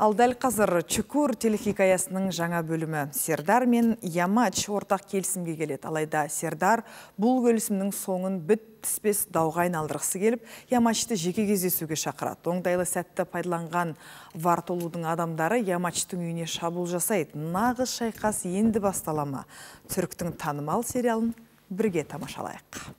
Ал дәл қазір Чүкүр телехикаясының жаңа бөлімі Сердар мен Ямач ортақ келісімге келеді. Алайда Сердар бұл келісімнің соңын біт түспес дауға айналдырғысы келіп, Ямачты жеке кездесуге шақырады. Оңдайлы сәтті пайдаланған Вартолудың адамдары Ямачтың үйіне шабуыл жасайды. Нағы шайқас енді басталама. Түріктің танымал сериалын бірге тамашалайық.